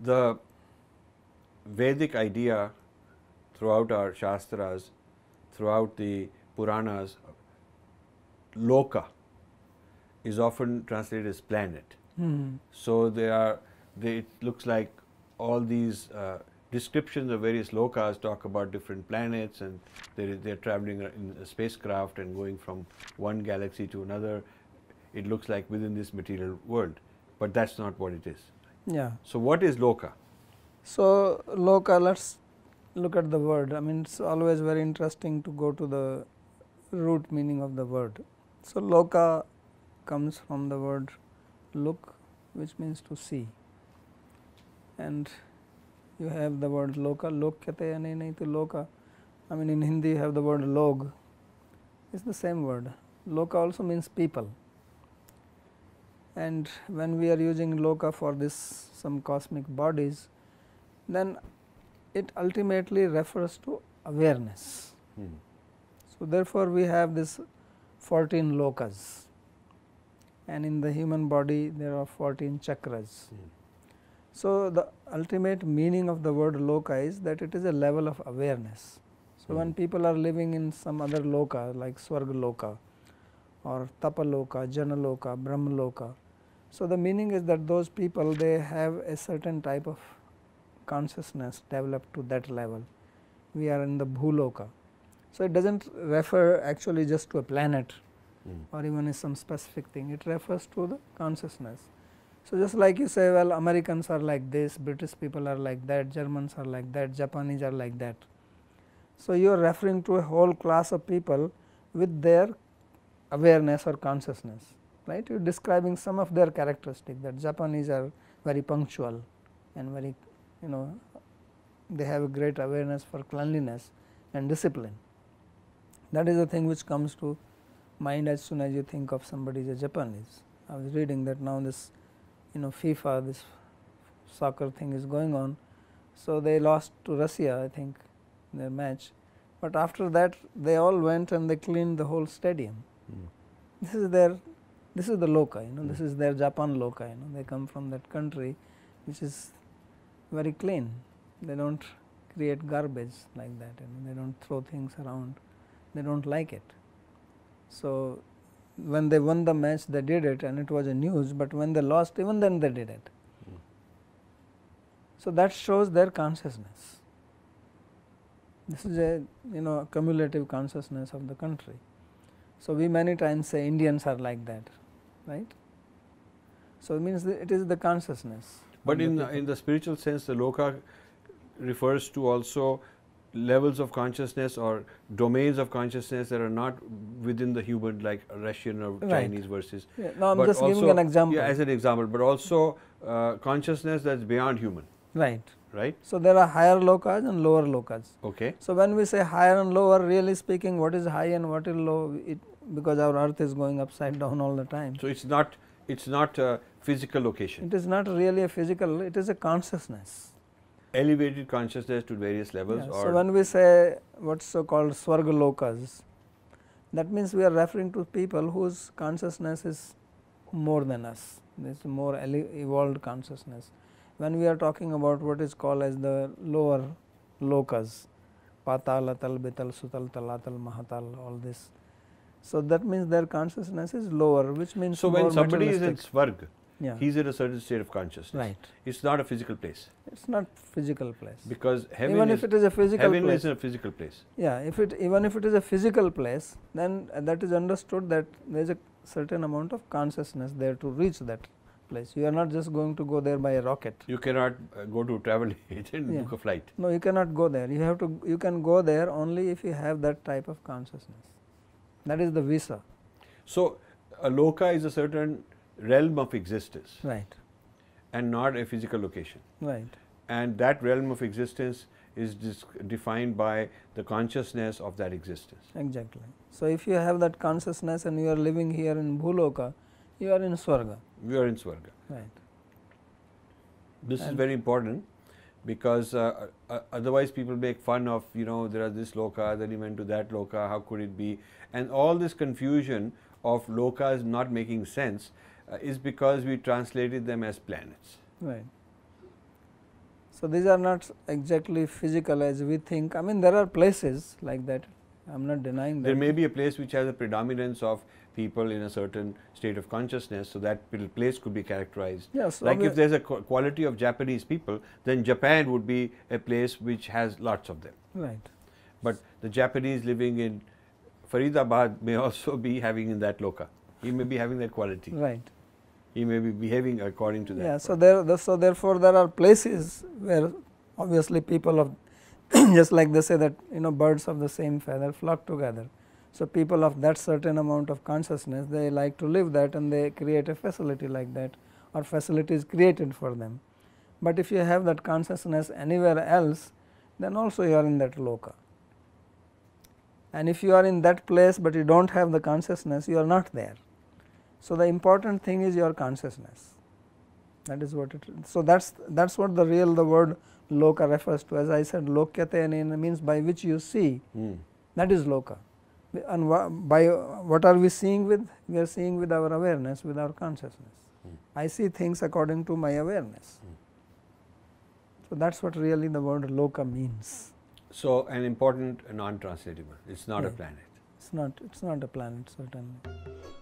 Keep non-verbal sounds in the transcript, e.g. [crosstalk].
The Vedic idea throughout our Shastras, throughout the Puranas, loka is often translated as planet. Mm. So they are, they, it looks like all these uh, descriptions of various lokas talk about different planets and they're, they're traveling in a spacecraft and going from one galaxy to another. It looks like within this material world, but that's not what it is. Yeah. So, what is loka? So, loka let us look at the word I mean it is always very interesting to go to the root meaning of the word. So, loka comes from the word look which means to see and you have the word loka lok kehte hai nahi to loka I mean in Hindi you have the word log it is the same word loka also means people and when we are using loka for this some cosmic bodies, then it ultimately refers to awareness. Mm. So, therefore, we have this 14 lokas, and in the human body there are 14 chakras. Mm. So, the ultimate meaning of the word loka is that it is a level of awareness. So, mm. when hmm. people are living in some other loka like Swarga loka or Tapa loka, Jana loka, Brahma loka, so, the meaning is that those people they have a certain type of consciousness developed to that level. We are in the Bhuloka. So, it does not refer actually just to a planet mm. or even some specific thing, it refers to the consciousness. So, just like you say well Americans are like this, British people are like that, Germans are like that, Japanese are like that. So, you are referring to a whole class of people with their awareness or consciousness right you are describing some of their characteristic that Japanese are very punctual and very you know they have a great awareness for cleanliness and discipline. That is the thing which comes to mind as soon as you think of somebody as a Japanese. I was reading that now this you know FIFA this soccer thing is going on. So, they lost to Russia I think their match, but after that they all went and they cleaned the whole stadium. Mm. This is their this is the loka you know mm. this hmm. is their japan loka you know they come from that country which is very clean they don't create garbage like that you know they don't throw things around they don't like it so when they won the match they did it and it was a news but when they lost even then they did it mm. so that shows their consciousness this is a you know cumulative consciousness of the country so we many times say indians are like that right. So, it means it is the consciousness. But in, the, in the spiritual sense, the loka refers to also levels of consciousness or domains of consciousness that are not within the human like Russian or right. Chinese verses. Yeah. No, I'm just also, giving an example. Yeah, as an example, but also uh, consciousness that's beyond human. Right. Right. So there are higher lokas and lower lokas. Okay. So when we say higher and lower, really speaking, what is high and what is low? It because our earth is going upside down all the time. So, it is not it is not a physical location. It is not really a physical, it is a consciousness. Elevated consciousness to various levels yeah, So, when we say what is so called Swargalokas, that means we are referring to people whose consciousness is more than us, this more evolved consciousness. When we are talking about what is called as the lower lokas, patalatal, Tal, Bital, Sutal, Talatal, Mahatal, all this, so that means their consciousness is lower, which means so when somebody is in swarg, yeah. he's in a certain state of consciousness. Right. It's not a physical place. It's not physical place. Because heaven even if it is a physical heaven place, is a physical place. Yeah. If it even if it is a physical place, then that is understood that there is a certain amount of consciousness there to reach that place. You are not just going to go there by a rocket. You cannot uh, go to travel [laughs] agent and yeah. book a flight. No, you cannot go there. You have to. You can go there only if you have that type of consciousness. That is the visa. So, a loka is a certain realm of existence. Right. And not a physical location. Right. And that realm of existence is defined by the consciousness of that existence. Exactly. So, if you have that consciousness and you are living here in Bhuloka, you are in Swarga. You are in Swarga. Right. This and is very important because uh, uh, uh, otherwise people make fun of you know there are this loka then he went to that loka how could it be and all this confusion of lokas not making sense uh, is because we translated them as planets right so these are not exactly physical as we think i mean there are places like that I'm not denying that. There may be a place which has a predominance of people in a certain state of consciousness, so that place could be characterized. Yes. Like if there's a quality of Japanese people, then Japan would be a place which has lots of them. Right. But the Japanese living in Faridabad may [laughs] also be having in that loka. He may be having that quality. Right. He may be behaving according to that. Yeah. So there. So therefore, there are places where obviously people of [clears throat] just like they say that you know birds of the same feather flock together. So, people of that certain amount of consciousness they like to live that and they create a facility like that or facilities created for them. But if you have that consciousness anywhere else then also you are in that loka. And if you are in that place but you do not have the consciousness you are not there. So, the important thing is your consciousness that is what it so that's that's what the real the word loka refers to as i said lokyate means by which you see mm. that is loka and by what are we seeing with we are seeing with our awareness with our consciousness mm. i see things according to my awareness mm. so that's what really the word loka means so an important non translatable it's not yeah. a planet it's not it's not a planet certainly